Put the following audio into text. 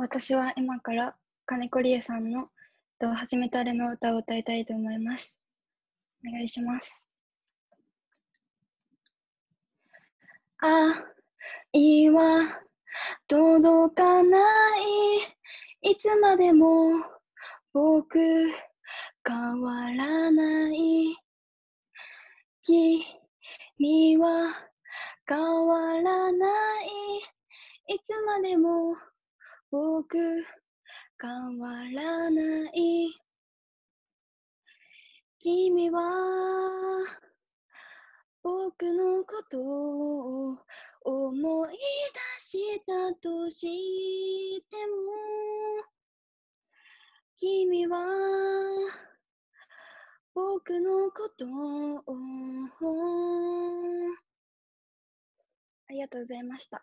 私は今から金子理恵さんの「初めたれ」の歌を歌いたいと思います。お願いします。あ、いは届かないいつまでも僕変わらない君は変わらないいつまでも僕、変わらない。君は、僕のことを思い出したとしても、君は、僕のことをありがとうございました。